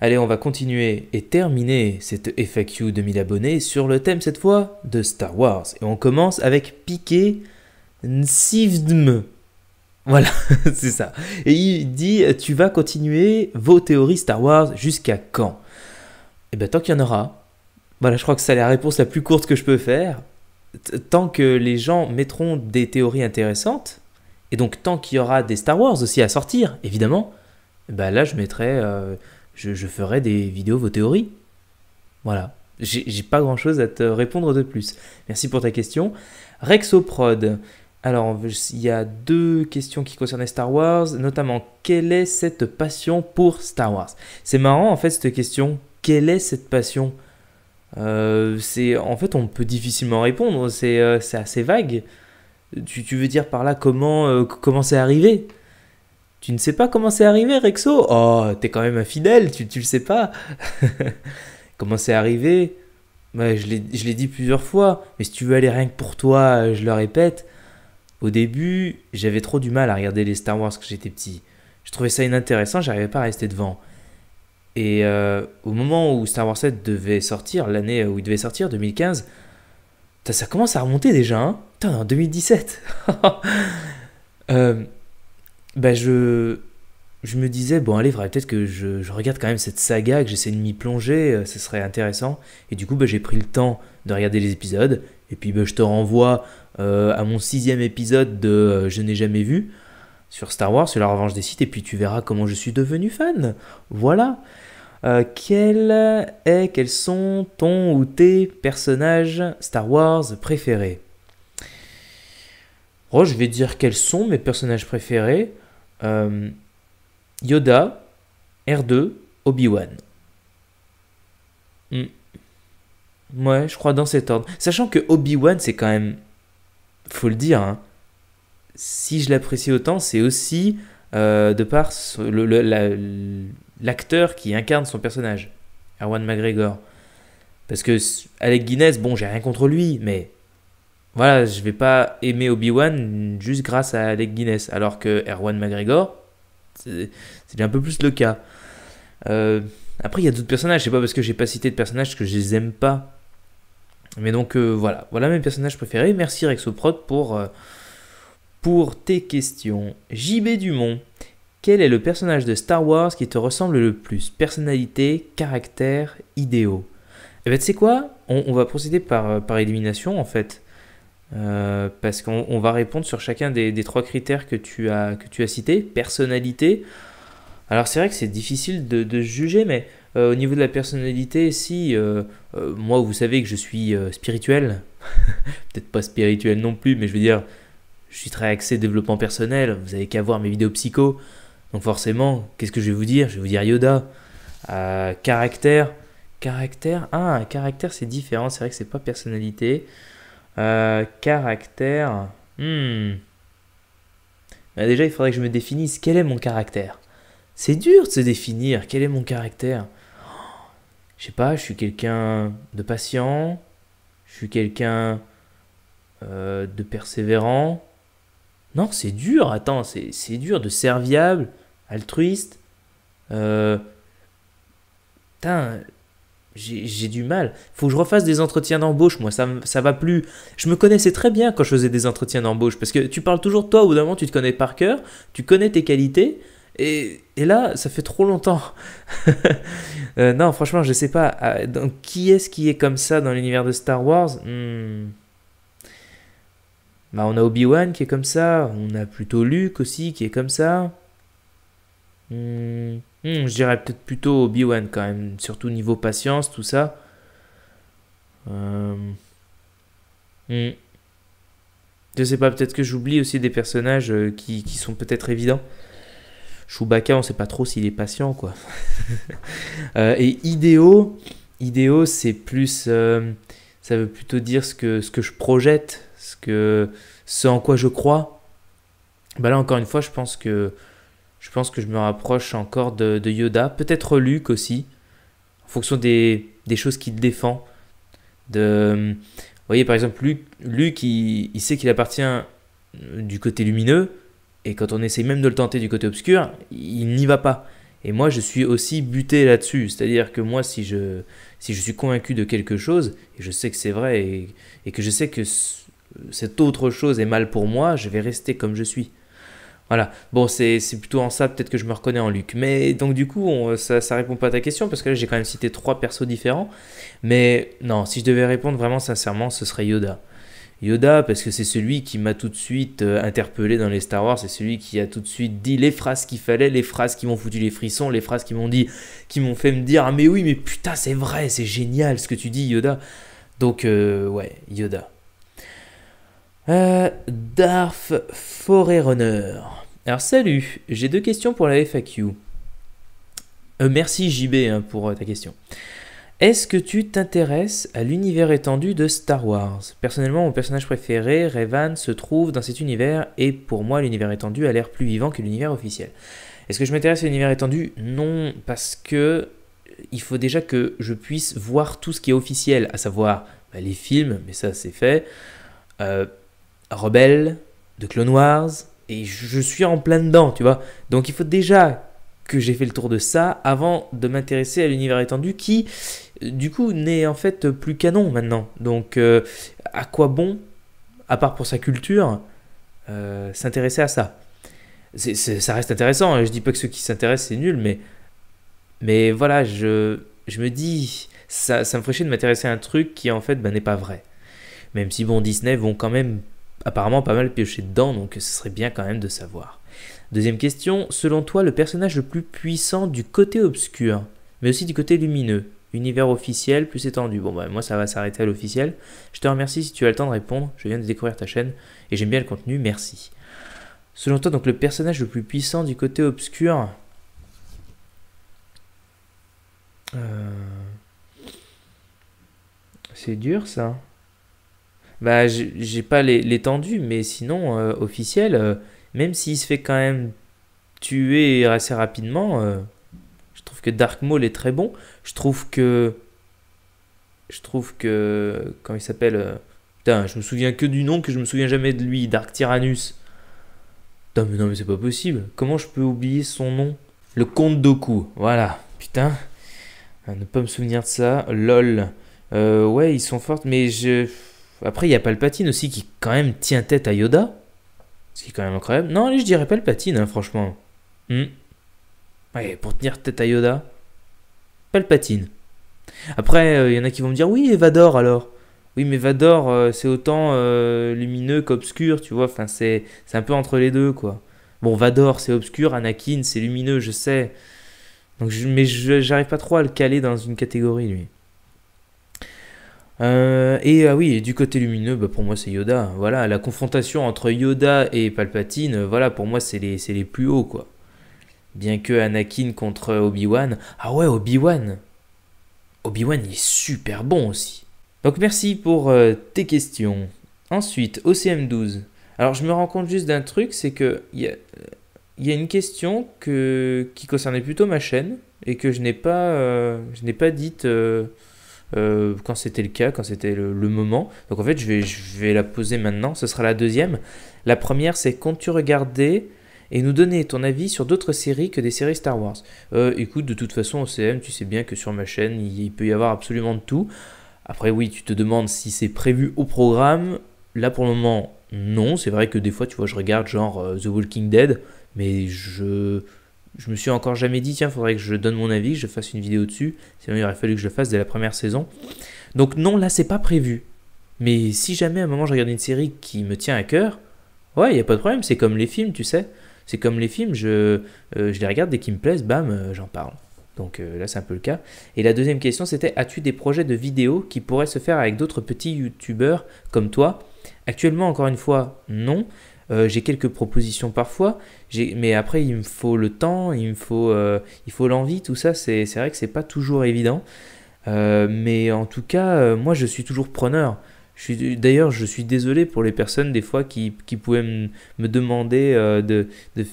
Allez, on va continuer et terminer cette FAQ 2000 abonnés sur le thème cette fois de Star Wars. Et on commence avec Piqué Nsivdm. Voilà, c'est ça. Et il dit Tu vas continuer vos théories Star Wars jusqu'à quand Eh bien, tant qu'il y en aura. Voilà, je crois que c'est la réponse la plus courte que je peux faire. Tant que les gens mettront des théories intéressantes, et donc tant qu'il y aura des Star Wars aussi à sortir, évidemment, eh bien là je mettrai. Euh, je, ferai des vidéos vos théories. Voilà. J'ai pas grand chose à te répondre de plus. Merci pour ta question. Rexoprod. Alors, il y a deux questions qui concernaient Star Wars, notamment quelle est cette passion pour Star Wars C'est marrant en fait cette question. Quelle est cette passion euh, En fait, on peut difficilement répondre. C'est euh, assez vague. Tu, veux dire par là comment euh, comment c'est arrivé tu ne sais pas comment c'est arrivé, Rexo Oh, t'es quand même infidèle, tu, tu le sais pas. comment c'est arrivé bah, Je l'ai dit plusieurs fois, mais si tu veux aller rien que pour toi, je le répète. Au début, j'avais trop du mal à regarder les Star Wars quand j'étais petit. Je trouvais ça inintéressant, j'arrivais pas à rester devant. Et euh, au moment où Star Wars 7 devait sortir, l'année où il devait sortir, 2015, ça commence à remonter déjà, hein Putain, en 2017 bah je, me disais, bon, allez, peut-être que je, regarde quand même cette saga, que j'essaie de m'y plonger, euh, ce serait intéressant. Et du coup, bah, j'ai pris le temps de regarder les épisodes. Et puis, bah, je te renvoie euh, à mon sixième épisode de euh, Je n'ai jamais vu sur Star Wars, sur la revanche des sites, et puis tu verras comment je suis devenu fan. Voilà. quel est, quels sont ton ou tes personnages Star Wars préférés Oh, je vais dire quels sont mes personnages préférés. Euh, Yoda, R2, Obi-Wan. Hmm. Ouais, je crois dans cet ordre. Sachant que Obi-Wan, c'est quand même. Faut le dire, hein, Si je l'apprécie autant, c'est aussi euh, de par l'acteur qui incarne son personnage, Erwan McGregor. Parce que Alec Guinness, bon, j'ai rien contre lui, mais voilà, je vais pas aimer Obi-Wan juste grâce à Alec Guinness, alors que Erwan McGregor, c'est un peu plus le cas. Euh, après, il y a d'autres personnages, c'est pas parce que j'ai pas cité de personnages que je les aime pas. Mais donc euh, voilà, voilà mes personnages préférés. Merci Rexoprod pour, euh, pour tes questions. JB Dumont, quel est le personnage de Star Wars qui te ressemble le plus Personnalité, caractère, idéaux Eh bien, tu sais quoi on, on, va procéder par, par élimination en fait. Euh, parce qu'on va répondre sur chacun des, trois critères que tu as, que tu as cités. Personnalité. Alors c'est vrai que c'est difficile de, juger, mais euh, au niveau de la personnalité, si euh, moi vous savez que je suis spirituel, peut-être pas spirituel non plus, mais je veux dire, je suis très axé développement personnel, vous avez qu'à voir mes vidéos psycho. Donc forcément, qu'est-ce que je vais vous dire Je vais vous dire Yoda. caractère. Caractère. Ah, caractère c'est différent, c'est vrai que c'est pas personnalité. Euh, caractère. Hmm. Bah, déjà, il faudrait que je me définisse quel est mon caractère. C'est dur de se définir quel est mon caractère. Oh, je sais pas, je suis quelqu'un de patient, je suis quelqu'un euh, de persévérant. Non, c'est dur, attends, c'est dur, de serviable, altruiste. Euh... Putain, j'ai du mal. Faut que je refasse des entretiens d'embauche, moi, ça, ça va plus. Je me connaissais très bien quand je faisais des entretiens d'embauche, parce que tu parles toujours toi, au bout d'un moment, tu te connais par cœur, tu connais tes qualités, et, là, ça fait trop longtemps. Euh, non, franchement, je sais pas. Ah, qui est-ce qui est comme ça dans l'univers de Star Wars hmm. bah, On a Obi-Wan qui est comme ça, on a plutôt Luke aussi qui est comme ça. Hmm. Hmm, je dirais peut-être plutôt Obi-Wan quand même, surtout niveau patience, tout ça. Euh, hmm. Je sais pas, peut-être que j'oublie aussi des personnages euh, qui, sont peut-être évidents. Chewbacca, on sait pas trop s'il est patient, quoi. Euh, et idéo, idéo, c'est plus, ça veut plutôt dire ce que, ce que je projette, ce que, ce en quoi je crois. Bah là encore une fois, je pense que je pense que je me rapproche encore de, Yoda, peut-être Luc aussi, en fonction des, choses qu'il défend. De, vous voyez, par exemple, Luke, il, sait qu'il appartient euh, du côté lumineux, et quand on essaie même de le tenter du côté obscur, il n'y va pas. Et moi, je suis aussi buté là-dessus. C'est-à-dire que moi, si je, si je suis convaincu de quelque chose, et je sais que c'est vrai, et, que je sais que cette autre chose est mal pour moi, je vais rester comme je suis. Voilà, bon, c'est plutôt en ça peut-être que je me reconnais en Luc. Mais donc du coup, ça, répond pas à ta question, parce que là j'ai quand même cité trois persos différents. Mais non, si je devais répondre vraiment sincèrement, ce serait Yoda. Yoda, parce que c'est celui qui m'a tout de suite euh, interpellé dans les Star Wars, c'est celui qui a tout de suite dit les phrases qu'il fallait, les phrases qui m'ont foutu les frissons, les phrases qui m'ont dit, qui m'ont fait me dire ah mais oui mais putain c'est vrai, c'est génial ce que tu dis Yoda. Donc euh, ouais Yoda. Euh, Darf Forerunner. Alors salut, j'ai deux questions pour la FAQ. Euh, merci JB hein, pour euh, ta question. Est-ce que tu t'intéresses à l'univers étendu de Star Wars Personnellement, mon personnage préféré, Revan, se trouve dans cet univers et pour moi, l'univers étendu a l'air plus vivant que l'univers officiel. Est-ce que je m'intéresse à l'univers étendu Non, parce que euh, il faut déjà que je puisse voir tout ce qui est officiel, à savoir bah, les films, mais ça c'est fait, Rebelle, de Clone Wars, et je suis en plein dedans, tu vois. Donc il faut déjà que j'ai fait le tour de ça avant de m'intéresser à l'univers étendu qui, du coup, n'est en fait plus canon maintenant. Donc euh, à quoi bon, à part pour sa culture, euh, s'intéresser à ça Ça reste intéressant, hein. je dis pas que ceux qui s'intéressent c'est nul, mais, mais voilà, je, je me dis, ça, ça me ferait chier de m'intéresser à un truc qui en fait ben, n'est pas vrai. Même si bon, Disney vont quand même apparemment pas mal pioché dedans, donc ce serait bien quand même de savoir. Deuxième question, selon toi, le personnage le plus puissant du côté obscur, mais aussi du côté lumineux Univers officiel plus étendu. Bon, bah, moi, ça va s'arrêter à l'officiel. Je te remercie si tu as le temps de répondre. Je viens de découvrir ta chaîne et j'aime bien le contenu. Merci. Selon toi, donc, le personnage le plus puissant du côté obscur euh, C'est dur, ça bah, j'ai pas l'étendue, mais sinon, euh, officiel, euh, même s'il se fait quand même tuer assez rapidement, euh, je trouve que Dark Maul est très bon. Je trouve que. Je trouve que. Quand il s'appelle. Putain, je me souviens que du nom, que je me souviens jamais de lui, Dark Tyrannus. Putain, mais non, mais c'est pas possible. Comment je peux oublier son nom Le Comte Doku, voilà. Putain. Ah, ne pas me souvenir de ça. LOL. ouais, ils sont forts mais je. Après, il y a Palpatine aussi qui quand même tient tête à Yoda. Ce qui est quand même incroyable. Non, je dirais Palpatine, hein, franchement. Hmm. Ouais, pour tenir tête à Yoda. Palpatine. Après, il euh, y en a qui vont me dire, oui, et Vador alors. Oui, mais Vador, euh, c'est autant euh, lumineux qu'obscur, tu vois. Enfin, c'est un peu entre les deux, quoi. Bon, Vador, c'est obscur, Anakin, c'est lumineux, je sais. Donc, je, mais j'arrive pas trop à le caler dans une catégorie, lui. Euh, et euh, oui, du côté lumineux, bah pour moi c'est Yoda. Voilà, la confrontation entre Yoda et Palpatine, euh, voilà, pour moi c'est les, plus hauts quoi. Bien que Anakin contre Obi-Wan. Ah ouais, Obi-Wan Obi-Wan est super bon aussi. Donc merci pour tes questions. Ensuite, OCM12. Alors je me rends compte juste d'un truc, c'est que il y, a, une question qui concernait plutôt ma chaîne et que je n'ai pas, je n'ai pas dite euh, quand c'était le cas, quand c'était le, moment. Donc en fait, je vais, la poser maintenant. Ce sera la deuxième. La première, c'est quand tu regardais et nous donner ton avis sur d'autres séries que des séries Star Wars euh, Écoute, de toute façon, OCM, tu sais bien que sur ma chaîne, il, peut y avoir absolument de tout. Après, oui, tu te demandes si c'est prévu au programme. Là, pour le moment, non. C'est vrai que des fois, tu vois, je regarde genre euh, The Walking Dead, mais je je me suis encore jamais dit, tiens, faudrait que je donne mon avis, que je fasse une vidéo dessus. Sinon, il aurait fallu que je le fasse dès la première saison. Donc, non, là, c'est pas prévu. Mais si jamais à un moment je regarde une série qui me tient à cœur, ouais, il n'y a pas de problème. C'est comme les films, tu sais. C'est comme les films, je, euh, je les regarde dès qu'ils me plaisent, bam, euh, j'en parle. Donc euh, là, c'est un peu le cas. Et la deuxième question, c'était as-tu des projets de vidéos qui pourraient se faire avec d'autres petits youtubeurs comme toi Actuellement, encore une fois, non. Euh, j'ai quelques propositions parfois, mais après il me faut le temps, il me faut, euh, il faut l'envie, tout ça, c'est vrai que c'est pas toujours évident. Euh, mais en tout cas, moi je suis toujours preneur. D'ailleurs, je suis désolé pour les personnes des fois qui, qui pouvaient me, demander de, de,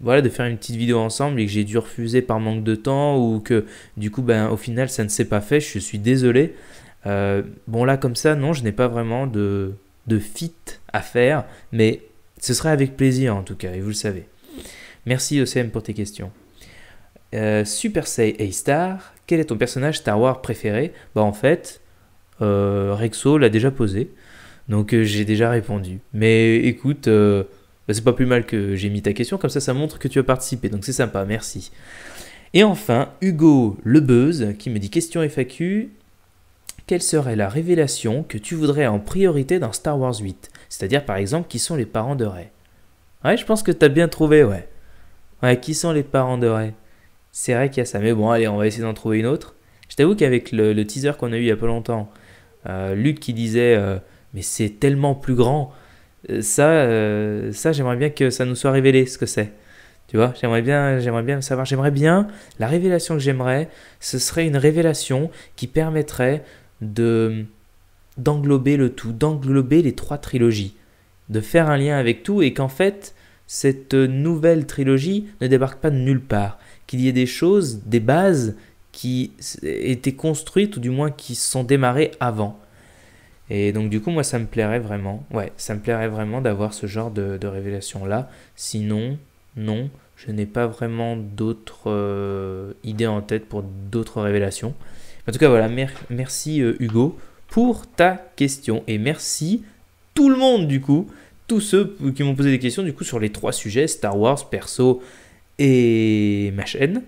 voilà, de faire une petite vidéo ensemble et que j'ai dû refuser par manque de temps ou que du coup, ben, au final, ça ne s'est pas fait. Je suis désolé. bon, là, comme ça, non, je n'ai pas vraiment de, de fit à faire, mais ce sera avec plaisir en tout cas, et vous le savez. Merci OCM pour tes questions. Euh, Super Say A-Star, quel est ton personnage Star Wars préféré Bah en fait, euh, Rexo l'a déjà posé, donc euh, j'ai déjà répondu. Mais écoute, bah, c'est pas plus mal que j'ai mis ta question, comme ça ça montre que tu as participé, donc c'est sympa, merci. Et enfin, Hugo Lebeuse qui me dit question FAQ, quelle serait la révélation que tu voudrais en priorité dans Star Wars 8 C'est-à-dire par exemple qui sont les parents de Rey Ouais, je pense que t'as bien trouvé, ouais. Ouais, qui sont les parents de Rey C'est vrai qu'il y a ça, mais bon, allez, on va essayer d'en trouver une autre. Je t'avoue qu'avec le, teaser qu'on a eu il y a pas longtemps, euh, Luc qui disait euh, mais c'est tellement plus grand, euh, ça, euh, ça j'aimerais bien que ça nous soit révélé ce que c'est. Tu vois, j'aimerais bien, j'aimerais bien savoir, j'aimerais bien la révélation que j'aimerais, ce serait une révélation qui permettrait d'englober le tout, d'englober les trois trilogies, de faire un lien avec tout et qu'en fait cette nouvelle trilogie ne débarque pas de nulle part, qu'il y ait des choses, des bases qui étaient construites ou du moins qui sont démarrées avant. Et donc du coup moi ça me plairait vraiment, ouais, ça me plairait vraiment d'avoir ce genre de, révélation là. Sinon, non, je n'ai pas vraiment d'autres euh, idées en tête pour d'autres révélations. En tout cas, voilà, merci euh, Hugo pour ta question et merci tout le monde du coup, tous ceux qui m'ont posé des questions du coup sur les trois sujets Star Wars, perso et ma chaîne.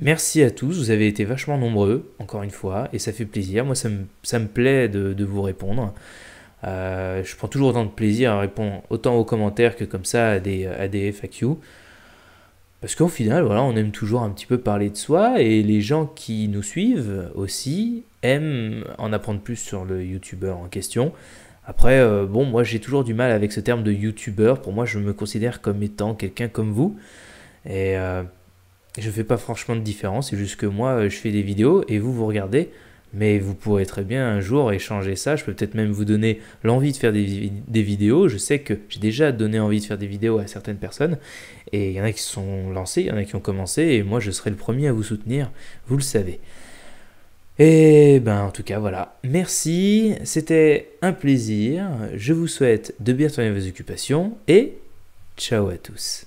Merci à tous, vous avez été vachement nombreux, encore une fois, et ça fait plaisir. Moi, ça me, plaît de, vous répondre. Euh, je prends toujours autant de plaisir à répondre autant aux commentaires que comme ça à des, à des FAQ. Parce qu'au final, voilà, on aime toujours un petit peu parler de soi et les gens qui nous suivent aussi aiment en apprendre plus sur le youtubeur en question. Après, euh, bon, moi j'ai toujours du mal avec ce terme de youtubeur. Pour moi, je me considère comme étant quelqu'un comme vous. Et euh, je ne fais pas franchement de différence. C'est juste que moi, euh, je fais des vidéos et vous, vous regardez mais vous pourrez très bien un jour échanger ça. Je peux peut-être même vous donner l'envie de faire des, vidéos. Je sais que j'ai déjà donné envie de faire des vidéos à certaines personnes, et il y en a qui sont lancés, il y en a qui ont commencé, et moi je serai le premier à vous soutenir, vous le savez. Et eh ben en tout cas voilà, merci, c'était un plaisir, je vous souhaite de bien tourner vos occupations, et ciao à tous.